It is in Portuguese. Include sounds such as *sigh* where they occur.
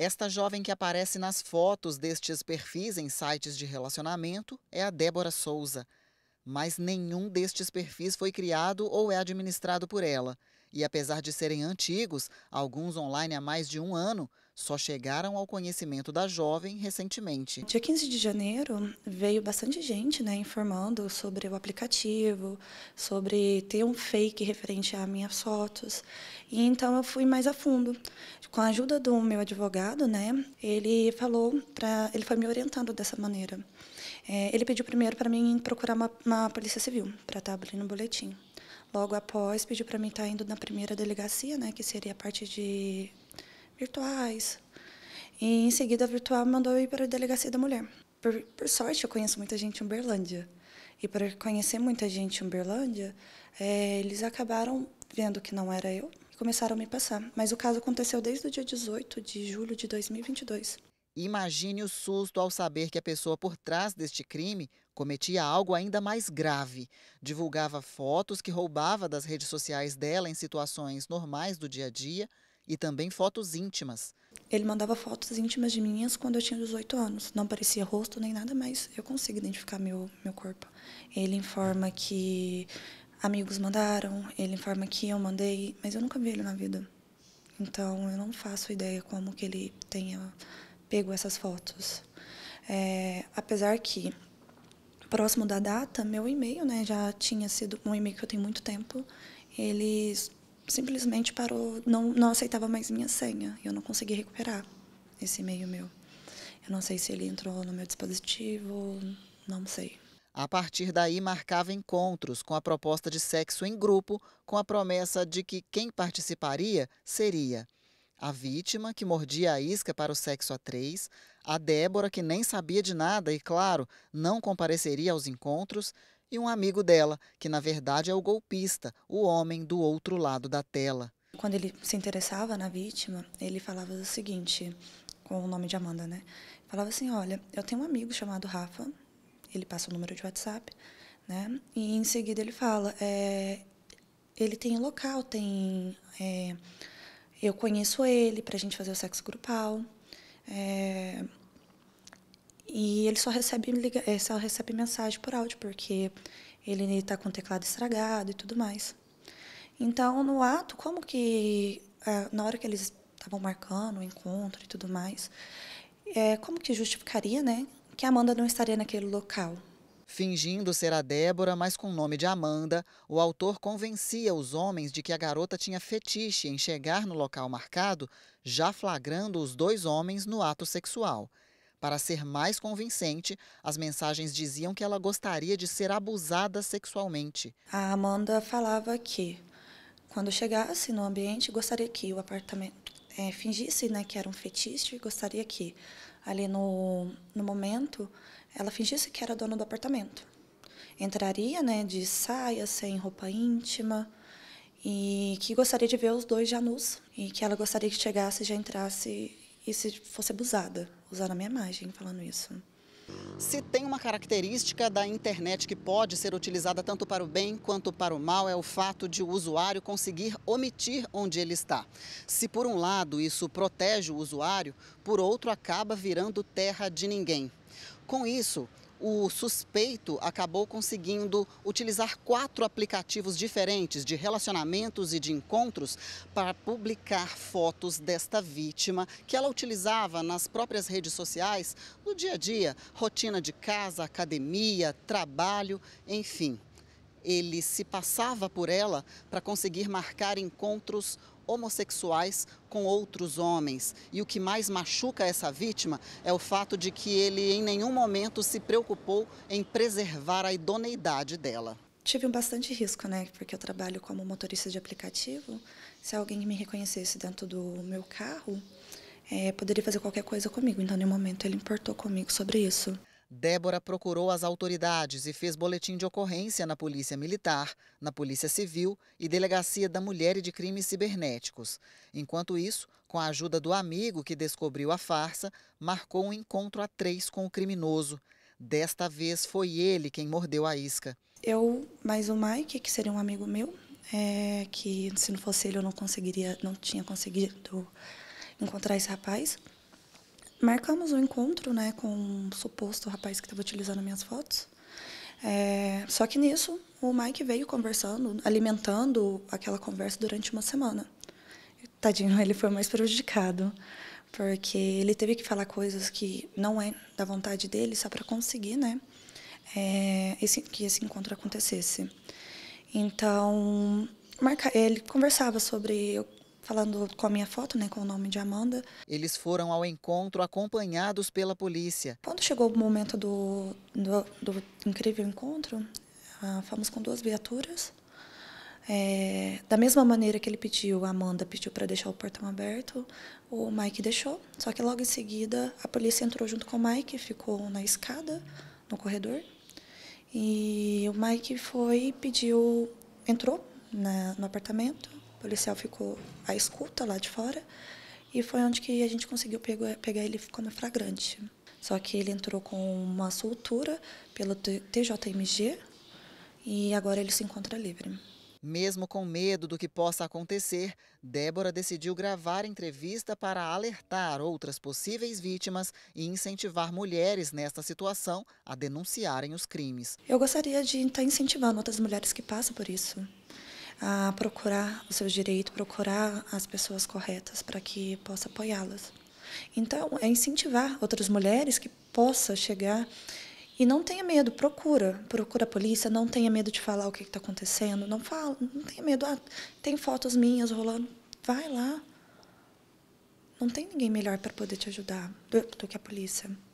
Esta jovem que aparece nas fotos destes perfis em sites de relacionamento é a Débora Souza. Mas nenhum destes perfis foi criado ou é administrado por ela. E apesar de serem antigos, alguns online há mais de um ano, só chegaram ao conhecimento da jovem recentemente. Dia 15 de janeiro veio bastante gente né, informando sobre o aplicativo, sobre ter um fake referente a minhas fotos. E então eu fui mais a fundo. Com a ajuda do meu advogado, né, ele falou para, ele foi me orientando dessa maneira. É, ele pediu primeiro para mim procurar uma, uma polícia civil para estar tá abrindo um boletim. Logo após, pediu para mim estar tá indo na primeira delegacia, né, que seria a parte de virtuais. E em seguida, a virtual mandou eu ir para a delegacia da mulher. Por, por sorte, eu conheço muita gente em Uberlândia. E para conhecer muita gente em Uberlândia, é, eles acabaram vendo que não era eu e começaram a me passar. Mas o caso aconteceu desde o dia 18 de julho de 2022. Imagine o susto ao saber que a pessoa por trás deste crime cometia algo ainda mais grave. Divulgava fotos que roubava das redes sociais dela em situações normais do dia a dia e também fotos íntimas. Ele mandava fotos íntimas de minhas quando eu tinha 18 anos. Não parecia rosto nem nada mas Eu consigo identificar meu, meu corpo. Ele informa que amigos mandaram, ele informa que eu mandei, mas eu nunca vi ele na vida. Então eu não faço ideia como que ele tenha pego essas fotos. É, apesar que, próximo da data, meu e-mail né, já tinha sido um e-mail que eu tenho muito tempo, ele simplesmente parou, não, não aceitava mais minha senha. Eu não consegui recuperar esse e-mail meu. Eu não sei se ele entrou no meu dispositivo, não sei. A partir daí, marcava encontros com a proposta de sexo em grupo, com a promessa de que quem participaria seria a vítima, que mordia a isca para o sexo a três, a Débora, que nem sabia de nada e, claro, não compareceria aos encontros, e um amigo dela, que na verdade é o golpista, o homem do outro lado da tela. Quando ele se interessava na vítima, ele falava o seguinte, com o nome de Amanda, né? Falava assim: Olha, eu tenho um amigo chamado Rafa, ele passa o número de WhatsApp, né? E em seguida ele fala: é, Ele tem local, tem. É, eu conheço ele para a gente fazer o sexo grupal. É, e ele só recebe, eh, só recebe mensagem por áudio, porque ele está com o teclado estragado e tudo mais. Então, no ato, como que. Eh, na hora que eles estavam marcando o encontro e tudo mais, é, como que justificaria, né? Que a Amanda não estaria naquele local. Fingindo ser a Débora, mas com o nome de Amanda, o autor convencia os homens de que a garota tinha fetiche em chegar no local marcado, já flagrando os dois homens no ato sexual. Para ser mais convincente, as mensagens diziam que ela gostaria de ser abusada sexualmente. A Amanda falava que, quando chegasse no ambiente, gostaria que o apartamento é, fingisse né, que era um fetiche, e gostaria que ali no, no momento ela fingisse que era dona do apartamento. Entraria, né, de saia, sem roupa íntima, e que gostaria de ver os dois já nus, e que ela gostaria que chegasse, já entrasse e se fosse abusada, usando a minha imagem falando isso. Se tem uma característica da internet que pode ser utilizada tanto para o bem quanto para o mal, é o fato de o usuário conseguir omitir onde ele está. Se por um lado isso protege o usuário, por outro acaba virando terra de ninguém. Com isso, o suspeito acabou conseguindo utilizar quatro aplicativos diferentes de relacionamentos e de encontros para publicar fotos desta vítima que ela utilizava nas próprias redes sociais no dia a dia, rotina de casa, academia, trabalho, enfim. Ele se passava por ela para conseguir marcar encontros homossexuais com outros homens. E o que mais machuca essa vítima é o fato de que ele em nenhum momento se preocupou em preservar a idoneidade dela. Tive um bastante risco, né? Porque eu trabalho como motorista de aplicativo. Se alguém me reconhecesse dentro do meu carro, é, poderia fazer qualquer coisa comigo. Então, em nenhum momento ele importou comigo sobre isso. Débora procurou as autoridades e fez boletim de ocorrência na Polícia Militar, na Polícia Civil e Delegacia da Mulher e de Crimes Cibernéticos. Enquanto isso, com a ajuda do amigo que descobriu a farsa, marcou um encontro a três com o criminoso. Desta vez foi ele quem mordeu a isca. Eu, mais o Mike, que seria um amigo meu, é, que se não fosse ele eu não conseguiria, não tinha conseguido encontrar esse rapaz marcamos um encontro né, com um suposto rapaz que estava utilizando minhas fotos. É, só que nisso, o Mike veio conversando, alimentando aquela conversa durante uma semana. Tadinho, *laughs* ele foi mais prejudicado, porque ele teve que falar coisas que não é da vontade dele, só para conseguir né, é, esse, que esse encontro acontecesse. Então, marca, ele conversava sobre falando com a minha foto, né, com o nome de Amanda. Eles foram ao encontro acompanhados pela polícia. Quando chegou o momento do, do, do incrível encontro, ah, fomos com duas viaturas. É, da mesma maneira que ele pediu, a Amanda pediu para deixar o portão aberto, o Mike deixou. Só que logo em seguida a polícia entrou junto com o Mike, ficou na escada, no corredor. E o Mike foi, pediu, entrou na, né, no apartamento, o policial ficou à escuta lá de fora e foi onde que a gente conseguiu pegar ele como flagrante. Só que ele entrou com uma soltura pelo TJMG e agora ele se encontra livre. Mesmo com medo do que possa acontecer, Débora decidiu gravar entrevista para alertar outras possíveis vítimas e incentivar mulheres nesta situação a denunciarem os crimes. Eu gostaria de estar tá incentivando outras mulheres que passam por isso a procurar os seus direitos, procurar as pessoas corretas para que possa apoiá-las. Então, é incentivar outras mulheres que possa chegar e não tenha medo, procura, procura a polícia, não tenha medo de falar o que está acontecendo, não fala, não tenha medo. Ah, tem fotos minhas rolando, vai lá. Não tem ninguém melhor para poder te ajudar do, do que a polícia.